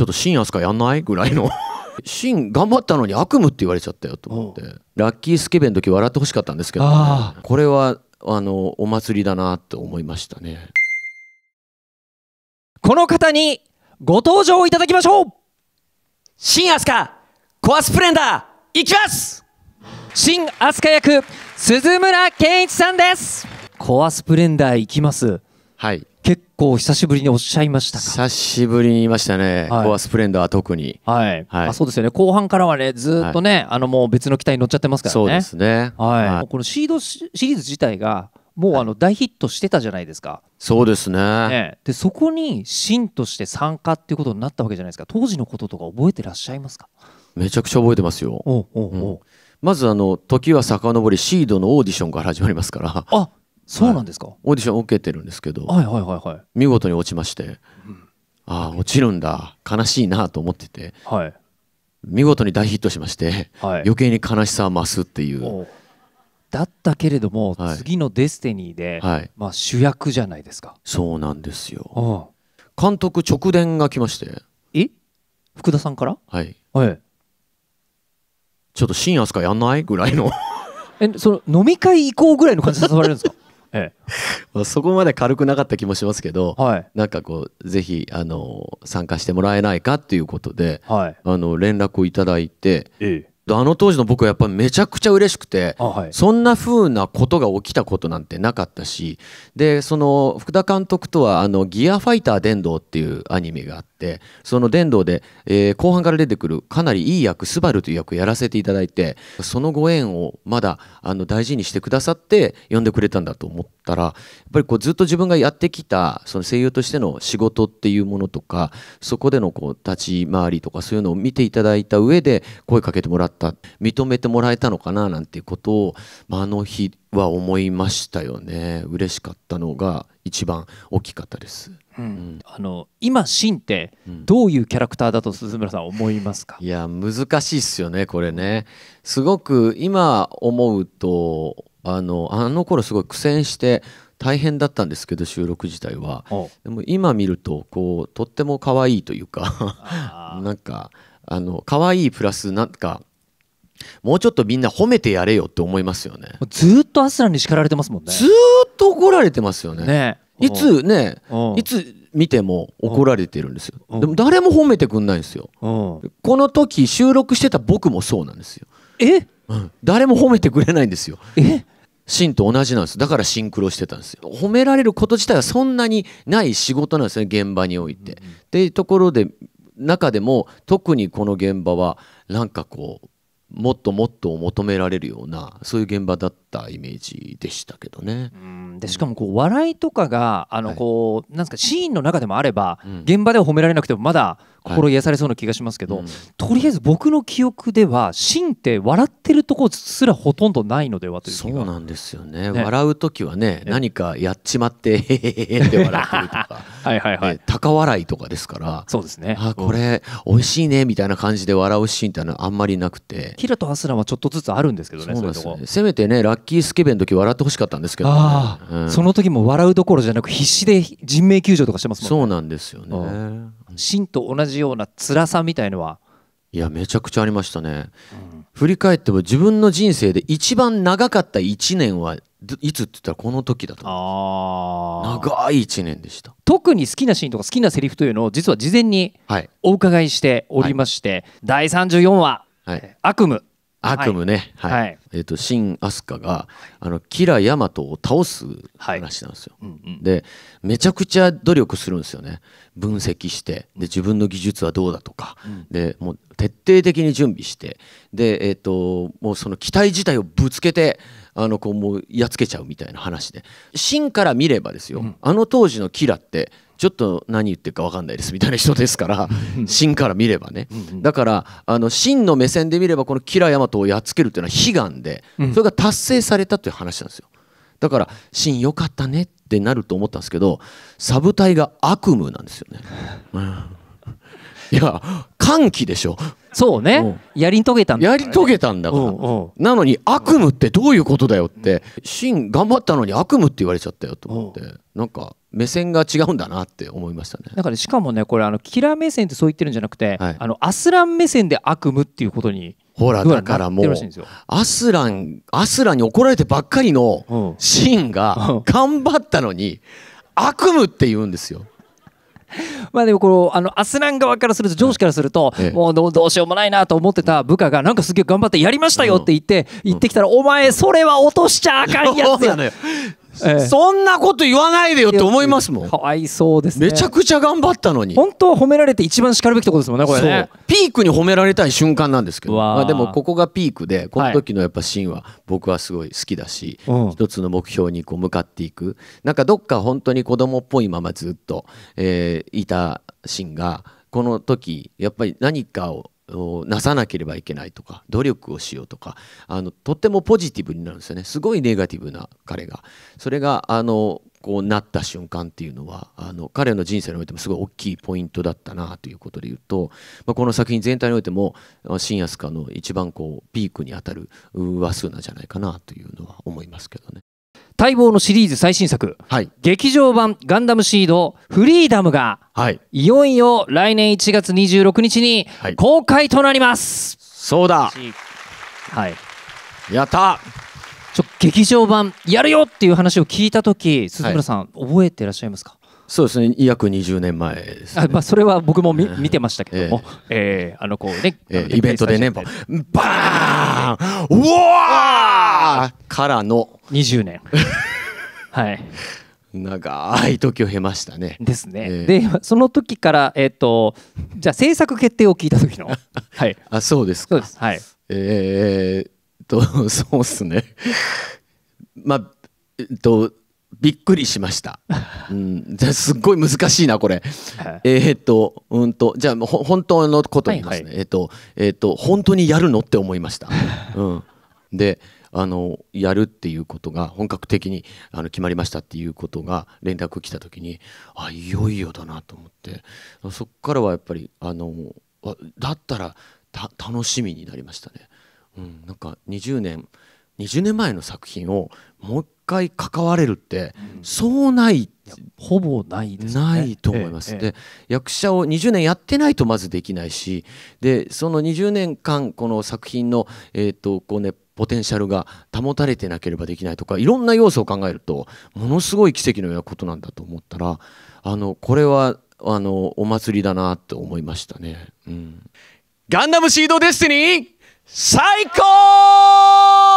ちょっと新飛鳥やんないぐらいの新 頑張ったのに悪夢って言われちゃったよと思ってラッキースケベの時笑ってほしかったんですけど、ね、これはあのお祭りだなと思いましたねこの方にご登場いただきましょう新飛鳥コアスプレンダーいきます新飛鳥役鈴村健一さんですコアスプレンダーいきますはい結構久しぶりにおっしゃいました久しぶりに言いましたね、はい、コアスプレンダーは特に、はいはい、あそうですよね後半からはねずっとね、あのもう別の機体に乗っちゃってますからねそうですね、はいこのシードシリーズ自体がもうあの大ヒットしてたじゃないですかそうですね、ね、でそこに新として参加っていうことになったわけじゃないですか当時のこととか覚えてらっしゃいますかめちゃくちゃ覚えてますよおおお、うんまずあの時は遡りシードのオーディションから始まりますからあそうなんですか、はい、オーディションを受けてるんですけど、はいはいはいはい、見事に落ちまして、うん、ああ落ちるんだ悲しいなと思ってて、はい、見事に大ヒットしまして、はい、余計に悲しさは増すっていう。だったけれども、はい、次の「デスティニーで」で、まあ、主役じゃないですかそうなんですよ監督直伝が来ましてえ福田さんからはい、はい、ちょっと新飛かやんないぐらいのえその飲み会行こうぐらいの感じで誘われるんですかええ、そこまで軽くなかった気もしますけど、はい、なんかこうぜひあの参加してもらえないかっていうことで、はい、あの連絡をいただいて、ええ、あの当時の僕はやっぱりめちゃくちゃ嬉しくて、はい、そんな風なことが起きたことなんてなかったしでその福田監督とはあの「ギアファイター殿堂」っていうアニメがあっってその電動で、えー、後半から出てくるかなりいい役スバルという役をやらせていただいてそのご縁をまだあの大事にしてくださって呼んでくれたんだと思ったらやっぱりこうずっと自分がやってきたその声優としての仕事っていうものとかそこでのこう立ち回りとかそういうのを見ていただいた上で声かけてもらった認めてもらえたのかななんていうことを、まあ、あの日は思いましたよね嬉しかったのが一番大きかったです、うん、うん、あの今シンってどういうキャラクターだと鈴村さん思いますか、いや難しいっすよねこれねすごく今思うとあのあの頃すごい苦戦して大変だったんですけど収録自体はでも今見るとこうとっても可愛いというか なんかあの可愛いプラスなんかもうちょっとみんな褒めてやれよって思いますよねずっとアスランに叱られてますもんねずっと怒られてますよねねいつねいつ見ても怒られてるんですよでも誰も褒めてくんないんですよこの時収録してた僕もそうなんですよえ、うん、誰も褒めてくれないんですよえシと同じなんですだからシンクロしてたんですよ褒められること自体はそんなにない仕事なんですね現場において。っていうところで中でも特にこの現場はなんかこうもっともっと求められるようなそういう現場だったイメージでしたけどね。でしかもこう笑いとかがあのこう、はい、なんですかシーンの中でもあれば、うん、現場では褒められなくてもまだ心癒されそうな気がしますけど、はいうん、とりあえず僕の記憶では芯って笑ってるとこすらほとんどないのではというそうなんですよね、ね、笑う時はね何かやっちまってへへへって笑ってるとか はいはいはい、ね、高笑いとかですからそうですねあこれ美味しいねみたいな感じで笑うシーンってのはあんまりなくてキラとアスランはちょっとずつあるんですけどねそうですねせめてねラッキースケベの時笑ってほしかったんですけど、ねうん、その時も笑うどころじゃなく必死で人命救助とかしてますもんねそうなんですよね真と同じような辛さみたいのはいやめちゃくちゃありましたね、うん、振り返っても自分の人生で一番長かった1年はいつって言ったらこの時だと長い1年でした特に好きなシーンとか好きなセリフというのを実は事前にお伺いしておりまして、はいはい、第34話、はい、悪夢悪夢ね、はい、はい、えっ、ー、と新飛鳥があのキラヤマトを倒す話なんですよ。はいうんうん、でめちゃくちゃ努力するんですよね。分析してで自分の技術はどうだとか、うん、でもう徹底的に準備してでえっ、ー、ともうその機体自体をぶつけてあのこうもうやっつけちゃうみたいな話で芯から見ればですよ、うん、あの当時のキラってちょっと何言ってるか分かんないですみたいな人ですから 芯から見ればねだからあの真の目線で見ればこの吉良大和をやっつけるというのは悲願でそれが達成されたという話なんですよだから芯良かったねってなると思ったんですけどサブ隊が悪夢なんですよね、うん、いや歓喜でしょそうね、やり遂げたんだ、やり遂げたんだから、なのに悪夢ってどういうことだよって、シン頑張ったのに悪夢って言われちゃったよと思って、なんか目線が違うんだなって思いましたねだから、ね、しかもねこれあのキラー目線ってそう言ってるんじゃなくて、はい、あのアスラン目線で悪夢っていうことにほらだからもうアスランアスランに怒られてばっかりのシーンが頑張ったのに、悪夢って言うんですよ。まあでもこのあのアスラン側からすると上司からすると、もうどうしようもないなと思ってた部下がなんかすげえ頑張ってやりましたよって言って言ってきたら、お前それは落としちゃあかんやつやええ、そんなこと言わないでよって思いますもんかわいそうですねめちゃくちゃ頑張ったのに本当は褒められて一番しかるべきところですもんねこれねピークに褒められたい瞬間なんですけど、まあ、でもここがピークでこの時のやっぱシーンは僕はすごい好きだし、はい、一つの目標にこう向かっていくなんかどっか本当に子供っぽいままずっと、えー、いたシーンがこの時やっぱり何かをなさなければいけないとか努力をしようとかあのとってもポジティブになるんですよねすごいネガティブな彼がそれがあのこうなった瞬間っていうのはあの彼の人生においてもすごい大きいポイントだったなということで言うと、まあ、この作品全体においても新安家の一番こうピークにあたる話数なんじゃないかなというのは思いますけどね。待望のシリーズ最新作、はい、劇場版「ガンダムシードフリーダムが」はい、いよいよ来年1月26日に公開となります、はい、そうだはいやったちょ劇場版やるよっていう話を聞いた時鈴村さん、覚えてらっしゃいますかそうですね約20年前です、ね、あまあ、それは僕もみ見てましたけども、えー、えー、あのこうね、えー、イベントでねバーンうわーからの20年 はい長い時を経ましたね。ですね。えー、でその時からえっ、ー、とじゃあ制作決定を聞いた時の はいあそうですそうですはいえー、っとそうですねまあえっとびっくりしました。うん、じゃすっごい難しいなこれ。えっとうんとじゃあ本当のこと言いますね。はいはい、えっ、とえっ、と本当にやるのって思いました。うん、であのやるっていうことが本格的にあの決まりましたっていうことが連絡来た時にあいよいよだなと思ってそこからはやっぱりあのだったら楽しみになりましたね。うん、なんか20年20年前の作品をもう一回関われるって、うん、そうないほぼないです、ね、ないと思います、ええ、で、役者を20年やってないとまずできないしでその20年間この作品の、えーとこうね、ポテンシャルが保たれてなければできないとかいろんな要素を考えるとものすごい奇跡のようなことなんだと思ったらあのこれはあのお祭りだなと思いましたね。うん、ガンダムシードデスティニー最高